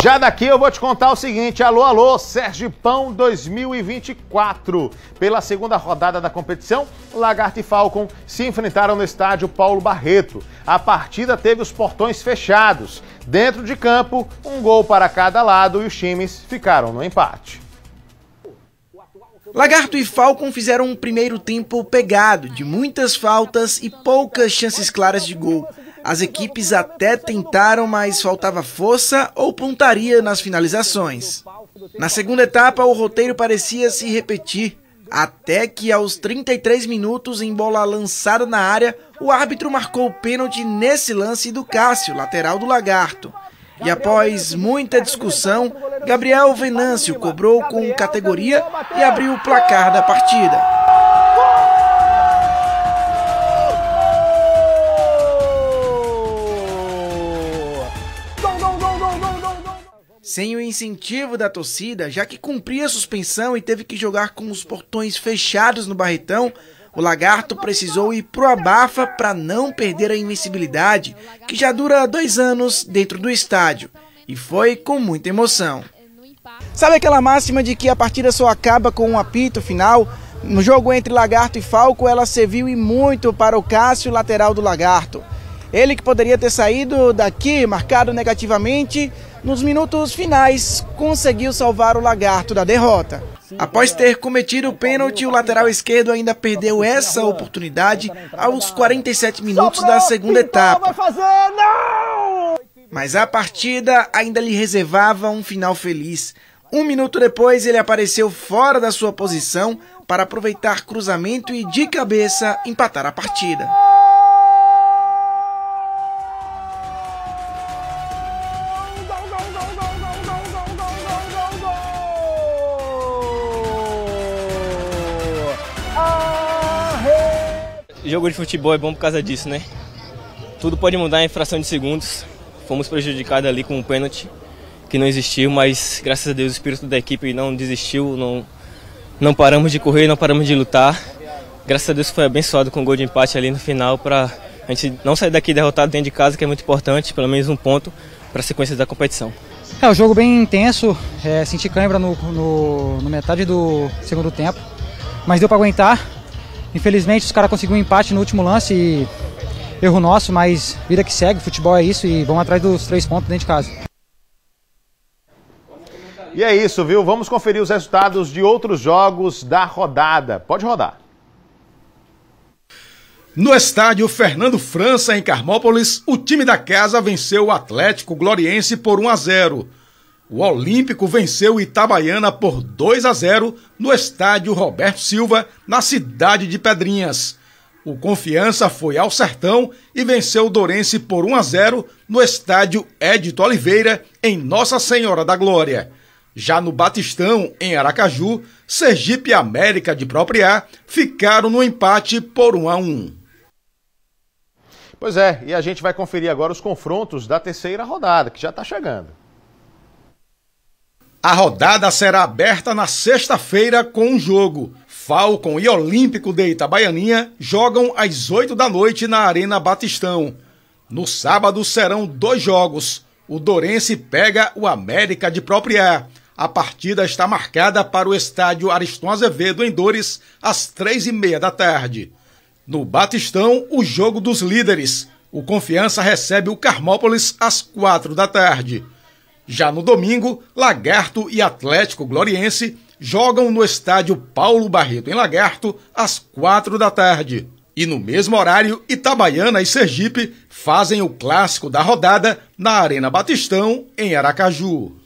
Já daqui eu vou te contar o seguinte: alô, alô, Sérgio Pão 2024. Pela segunda rodada da competição, Lagarto e Falcon se enfrentaram no estádio Paulo Barreto. A partida teve os portões fechados. Dentro de campo, um gol para cada lado e os times ficaram no empate. Lagarto e Falcon fizeram um primeiro tempo pegado, de muitas faltas e poucas chances claras de gol. As equipes até tentaram, mas faltava força ou pontaria nas finalizações. Na segunda etapa, o roteiro parecia se repetir, até que aos 33 minutos, em bola lançada na área, o árbitro marcou o pênalti nesse lance do Cássio, lateral do Lagarto. E após muita discussão, Gabriel Venâncio cobrou com categoria e abriu o placar da partida. sem o incentivo da torcida, já que cumpria a suspensão e teve que jogar com os portões fechados no Barretão, o Lagarto precisou ir pro abafa para não perder a invencibilidade, que já dura dois anos dentro do estádio. E foi com muita emoção. Sabe aquela máxima de que a partida só acaba com um apito final? No jogo entre Lagarto e Falco, ela serviu e muito para o Cássio, lateral do Lagarto. Ele que poderia ter saído daqui marcado negativamente, nos minutos finais conseguiu salvar o Lagarto da derrota. Após ter cometido o pênalti, o lateral esquerdo ainda perdeu essa oportunidade aos 47 minutos da segunda etapa. Mas a partida ainda lhe reservava um final feliz. Um minuto depois, ele apareceu fora da sua posição para aproveitar cruzamento e, de cabeça, empatar a partida. jogo de futebol é bom por causa disso, né? Tudo pode mudar em fração de segundos. Fomos prejudicados ali com um pênalti que não existiu, mas graças a Deus o espírito da equipe não desistiu, não, não paramos de correr, não paramos de lutar. Graças a Deus foi abençoado com o um gol de empate ali no final para a gente não sair daqui derrotado dentro de casa, que é muito importante, pelo menos um ponto para a sequência da competição. É um jogo bem intenso, é, senti cãibra no, no, no metade do segundo tempo, mas deu para aguentar. Infelizmente os caras conseguiram um empate no último lance e erro nosso, mas vida que segue, futebol é isso e vamos atrás dos três pontos dentro de casa. E é isso, viu? Vamos conferir os resultados de outros jogos da rodada. Pode rodar. No estádio Fernando França, em Carmópolis, o time da casa venceu o Atlético Gloriense por 1 a 0. O Olímpico venceu Itabaiana por 2 a 0 no estádio Roberto Silva, na cidade de Pedrinhas. O Confiança foi ao Sertão e venceu o por 1 a 0 no estádio Edito Oliveira, em Nossa Senhora da Glória. Já no Batistão, em Aracaju, Sergipe e América de Propriá ficaram no empate por 1 a 1. Pois é, e a gente vai conferir agora os confrontos da terceira rodada, que já está chegando. A rodada será aberta na sexta-feira com um jogo. Falcon e Olímpico de Itabaianinha jogam às 8 da noite na Arena Batistão. No sábado serão dois jogos. O Dorense pega o América de Propriá. A partida está marcada para o estádio Ariston Azevedo em Dores, às três e meia da tarde. No Batistão, o jogo dos líderes. O Confiança recebe o Carmópolis às quatro da tarde. Já no domingo, Lagarto e Atlético Gloriense jogam no estádio Paulo Barreto, em Lagarto, às quatro da tarde. E no mesmo horário, Itabaiana e Sergipe fazem o clássico da rodada na Arena Batistão, em Aracaju.